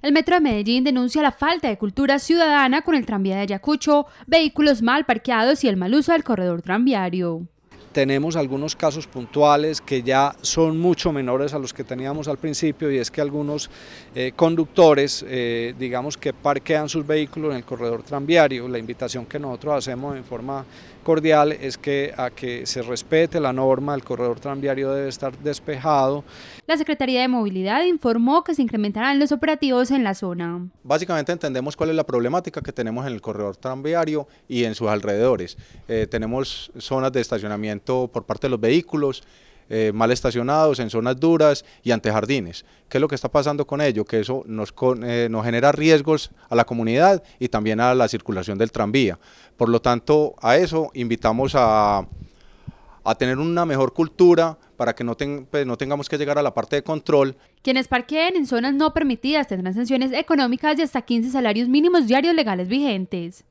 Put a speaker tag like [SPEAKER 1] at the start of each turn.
[SPEAKER 1] El Metro de Medellín denuncia la falta de cultura ciudadana con el tranvía de Ayacucho, vehículos mal parqueados y el mal uso del corredor tranviario
[SPEAKER 2] tenemos algunos casos puntuales que ya son mucho menores a los que teníamos al principio y es que algunos eh, conductores, eh, digamos que parquean sus vehículos en el corredor tranviario. La invitación que nosotros hacemos en forma cordial es que a que se respete la norma, el corredor
[SPEAKER 3] tranviario debe estar despejado.
[SPEAKER 1] La Secretaría de Movilidad informó que se incrementarán los operativos en la zona.
[SPEAKER 3] Básicamente entendemos cuál es la problemática que tenemos en el corredor tranviario y en sus alrededores. Eh, tenemos zonas de estacionamiento por parte de los vehículos, eh, mal estacionados, en zonas duras y ante jardines. ¿Qué es lo que está pasando con ello? Que eso eh, nos, genera riesgos a la comunidad y también a la circulación del tranvía. Por lo tanto, a eso invitamos a, tener una mejor cultura para que pues, no, tengamos que llegar a la parte de control.
[SPEAKER 1] Quienes parqueen en zonas no permitidas tendrán sanciones económicas de hasta 15 salarios mínimos diarios legales vigentes.